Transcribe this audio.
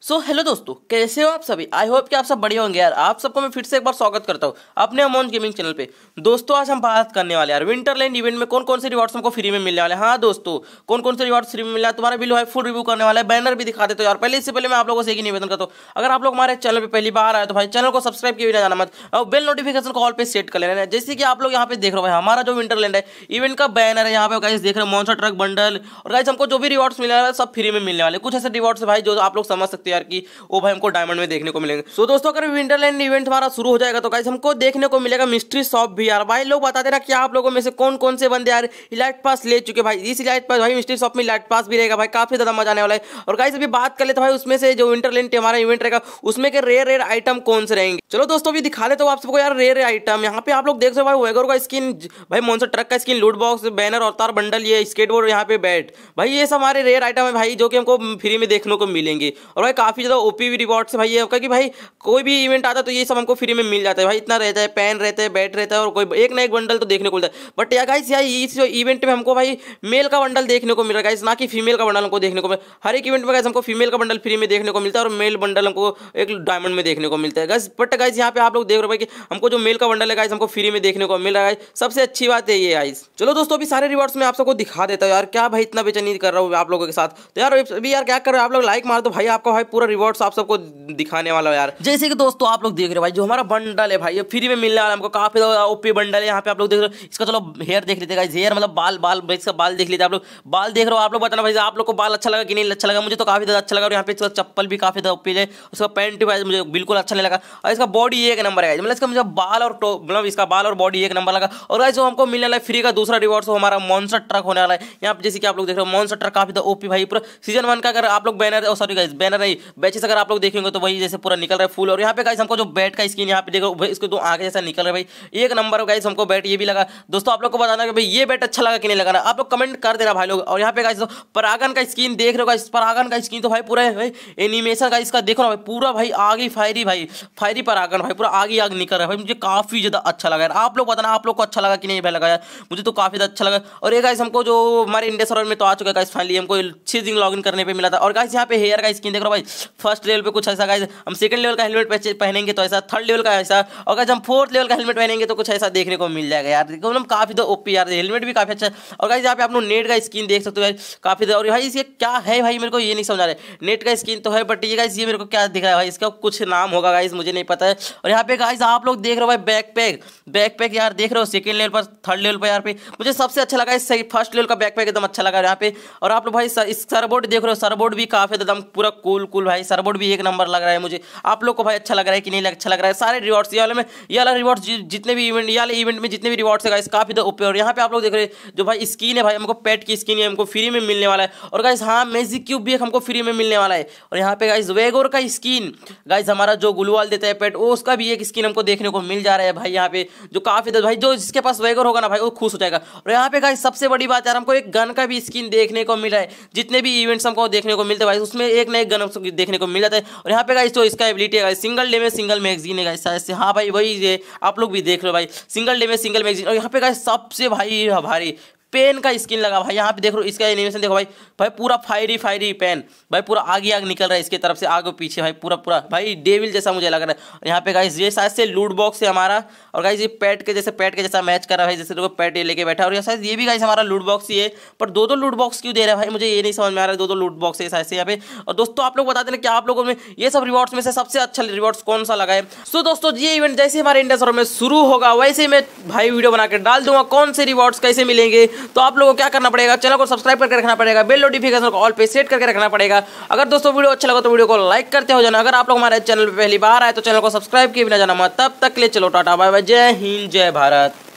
सो so, hello दोस्तों कैसे हो आप सभी आई होप कि आप सब बढ़िया होंगे यार आप सबको मैं फिर से एक बार स्वागत करता हूँ अपने अमोन गेमिंग चैनल पे दोस्तों आज हम बात करने वाले यार विंटरलैंड इवेंट में कौन कौन से रिवॉर्ड्स हमको फ्री में मिलने वाले हैं हाँ दोस्तों कौन कौन से रिवॉर्ड्स फ्री में मिला तुम्हारा बिलो है फुल रिव्यू करने वाला है बैनर भी दिखा देते हो यार पहले इससे पहले मैं आप लोगों से एक निवेदन करता हूँ अगर आप लोग हमारे चैनल पर पहली बार आए तो भाई चैनल को सब्सक्राइब किए बिना जाना मत और बेल नोटिफिकेशन को पर पे सेट कर लेना जैसे कि आप लोग यहाँ पे देख रहे हो भाई हमारा जो विंटरलैंड है इवेंट का बैनर है यहाँ पे गाइस देख रहे हो मॉन्सर ट्रक बंडल और गाइस हमको जो भी रिवॉर्ड्स मिल रहा सब फ्री में मिलने वाले कुछ ऐसे रिवॉर्ड्स भाई जो आप लोग समझ सकते सकते यार की वो भाई हमको डायमंड में देखने को मिलेंगे सो दोस्तों अगर विंटरलैंड इवेंट हमारा शुरू हो जाएगा तो कैसे हमको देखने को मिलेगा मिस्ट्री शॉप भी यार भाई लोग बता देना कि आप लोगों में से कौन कौन से बंदे यार इलाइट पास ले चुके भाई इस इलाइट पास भाई मिस्ट्री शॉप में इलाइट पास भी रहेगा भाई काफी ज्यादा मजा आने वाला है और कहीं अभी बात कर ले तो भाई उसमें से जो विंटरलैंड हमारा इवेंट रहेगा उसमें के रेयर रेयर आइटम कौन से रहेंगे चलो दोस्तों अभी दिखा लेते हो आप सबको यार रेयर रेयर आइटम यहाँ पे आप लोग देख सकते भाई वेगर का स्किन भाई मोनसा ट्रक का स्किन लूट बॉक्स बैनर और तार बंडल ये स्केटबोर्ड यहाँ पे बैट भाई ये सब हमारे रेयर आइटम है भाई जो कि हमको फ्री में देखने को मिलेंगे और भाई काफ़ी ज़्यादा ओपी भी रिवॉर्ड्स भाई ये आपका कि भाई कोई भी इवेंट आता है तो ये सब हमको फ्री में मिल जाता है भाई इतना रहता है पेन रहता है बैट रहता है और कोई एक ना एक बंडल तो देखने को मिलता है बट या गाइस यार इस इवेंट में हमको भाई मेल का बंडल देखने को मिल रहा है गाइस ना कि फीमेल का बंडल हमको देखने को मिल हर एक इवेंट में गाइस हमको फीमेल का बंडल फ्री में देखने को मिलता है और मेल बंडल हमको एक डायमंड में देखने को मिलता है गाइस बट गाइस यहाँ पे आप लोग देख रहे हो भाई कि हमको जो मेल का बंडल है गाइस हमको फ्री में देखने को मिल रहा है सबसे अच्छी बात है ये गाइस चलो दोस्तों अभी सारे रिवॉर्ड्स में आप सबको दिखा देता हूँ यार क्या भाई इतना बेचैनी कर रहा हूँ आप लोगों के साथ तो यार अभी यार क्या कर रहे हो आप लोग लाइक मार दो भाई आपका पूरा रिवॉर्ड्स आप सबको दिखाने वाला है यार जैसे कि दोस्तों आप लोग देख रहे हो भाई जो हमारा बंडल है भाई ये फ्री में मिलने वाला हमको काफी ओपी बंडल है यहाँ पे आप लोग देख रहे हो इसका चलो हेयर देख लेते हैं हेयर मतलब बाल बाल इसका बाल देख लेते आप लोग बाल देख रहे हो आप लोग बताना भाई आप लोग को बाल अच्छा लगा कि नहीं अच्छा लगा मुझे तो काफी ज्यादा अच्छा लगा और यहाँ पे इसका चप्पल भी काफी ज्यादा ओपी है उसका पेंट भी मुझे बिल्कुल अच्छा नहीं लगा और इसका बॉडी एक नंबर है मतलब इसका मुझे बाल और मतलब इसका बाल और बॉडी एक नंबर लगा और जो हमको मिलने वाला है फ्री का दूसरा रिवॉर्ड्स हमारा मॉन्सर ट्रक होने वाला है यहाँ पे जैसे कि आप लोग देख रहे हो मॉन्सर ट्रक काफी ओपी भाई पूरा सीजन वन का अगर आप लोग बैनर सॉरी बैनर है बैचेस अगर आप लोग देखेंगे तो वही जैसे पूरा निकल रहा है फुल और यहाँ पे गाइस हमको जो बैट का स्क्रीन यहाँ पे देखो भाई इसको दो आगे जैसा निकल रहा है भाई एक नंबर गाइस हमको बैट ये भी लगा दोस्तों आप लोग को बताना कि भाई ये बैट अच्छा लगा कि नहीं लगाना आप लोग कमेंट कर देना भाई लोग और यहाँ पे गाइस परागन का स्क्रीन देख रहे हो गाइस परागन का स्क्रीन तो भाई पूरा भाई एनिमेशन का इसका देखो ना भाई पूरा भाई आगे फायरी भाई फायरी परागन भाई पूरा आगे ही आग निकल रहा है भाई मुझे काफ़ी ज़्यादा अच्छा लगा आप लोग बताना आप लोग को अच्छा लगा कि नहीं भाई लगाया मुझे तो काफ़ी अच्छा लगा और ये गाइस हमको जो हमारे इंडिया सर्वर में तो आ चुका है गाइस फाइनली हमको छह दिन लॉगिन करने पे मिला था और गाइस यहाँ पे हेयर का स्क्रीन देख रहा भाई फर्स्ट लेवल पे कुछ ऐसा गाइज हम सेकंड लेवल का हेलमेट पहनेंगे तो ऐसा थर्ड लेवल का ऐसा और अगर हम फोर्थ लेवल का हेलमेट पहनेंगे तो कुछ ऐसा देखने को मिल जाएगा यार देखो हम काफ़ी तो ओपी यार हेलमेट भी काफ़ी अच्छा और गाइज यहाँ पे आप लोग नेट का स्किन देख सकते हो काफ़ी तो- और भाई ये क्या है भाई मेरे को ये नहीं समझा रहे नेट का स्किन तो है बट ये गाइज ये मेरे को क्या दिख रहा है भाई इसका कुछ नाम होगा गाइज मुझे नहीं पता है और यहाँ पे गाइज आप लोग देख रहे हो भाई बैक पैक बैक पैक यार देख रहे हो सेकंड लेवल पर थर्ड लेवल पर यार पे मुझे सबसे अच्छा लगा इस फर्स्ट लेवल का बैक पैक एकदम अच्छा लगा यहाँ पे और आप लोग भाई सर बोर्ड देख रहे हो सर बोर्ड भी काफ़ी एकदम पूरा कूल कूल बिल्कुल भाई सरबोर्ड भी एक नंबर लग रहा है मुझे आप लोग को भाई अच्छा लग रहा है कि नहीं अच्छा लग रहा है सारे रिवॉर्ड्स ये वाले में ये वाला रिवॉर्ड्स जितने भी इवेंट ये इवेंट में जितने भी रिवॉर्ड्स है गाइस काफी तो और यहाँ पे आप लोग देख रहे हैं जो भाई स्किन है भाई हमको पेट की स्किन है हमको फ्री में मिलने वाला है और गाइस हाँ मेजिक क्यूब भी हमको फ्री में मिलने वाला है और यहाँ पे गाइस वेगोर का स्किन गाइस हमारा जो गुलवाल देता है पेट वो उसका भी एक स्किन हमको देखने को मिल जा रहा है भाई यहाँ पे जो काफी तो, भाई जो जिसके पास वेगोर होगा ना भाई वो खुश हो जाएगा और यहाँ पे गाइस सबसे बड़ी बात यार हमको एक गन का भी स्किन देखने को मिला है जितने भी इवेंट्स हमको देखने को मिलते भाई उसमें एक ना एक गन दोस्तों देखने को मिल जाता है और यहाँ पे गाइस तो इसका एबिलिटी है सिंगल डे में सिंगल मैगजीन है गाइस हाँ भाई वही आप लोग भी देख लो भाई सिंगल डे में सिंगल मैगजीन और यहाँ पे गाइस सबसे भाई भारी पेन का स्किन लगा भाई यहाँ पे देख लो इसका एनिमेशन देखो भाई भाई पूरा फायरी फायरी पेन भाई पूरा आगे आग निकल रहा है इसके तरफ से आगे पीछे भाई पूरा पूरा भाई डेविल जैसा मुझे लग रहा है यहाँ पे गाइस ये शायद से लूट बॉक्स है हमारा और गाइस ये पैट के जैसे पैट के जैसा मैच कर रहा है जैसे देखो पैट ये लेके बैठा और शायद ये भी गाइस हमारा लूट बॉक्स ही है पर दो दो लूट बॉक्स क्यों दे रहा है भाई मुझे ये नहीं समझ में आ रहा है दो दो लूट बॉक्स है शायद से यहाँ पे और दोस्तों आप लोग बता देना क्या आप लोगों में ये सब रिवॉर्ड्स में से सबसे अच्छा रिवॉर्ड्स कौन सा लगा है सो दोस्तों ये इवेंट जैसे हमारे इंडिया में शुरू होगा वैसे मैं भाई वीडियो बनाकर डाल दूंगा कौन से रिवॉर्ड्स कैसे मिलेंगे तो आप लोगों को क्या करना पड़ेगा चैनल को सब्सक्राइब करके रखना पड़ेगा बेल नोटिफिकेशन को ऑल पे सेट करके रखना पड़ेगा अगर दोस्तों वीडियो अच्छा लगा तो वीडियो को लाइक करते हो जाना अगर आप लोग हमारे चैनल पर पहली बार आए तो चैनल को सब्सक्राइब किए बिना जाना मत तब तक ले चलो टाटा बाय बाय जय हिंद जय भारत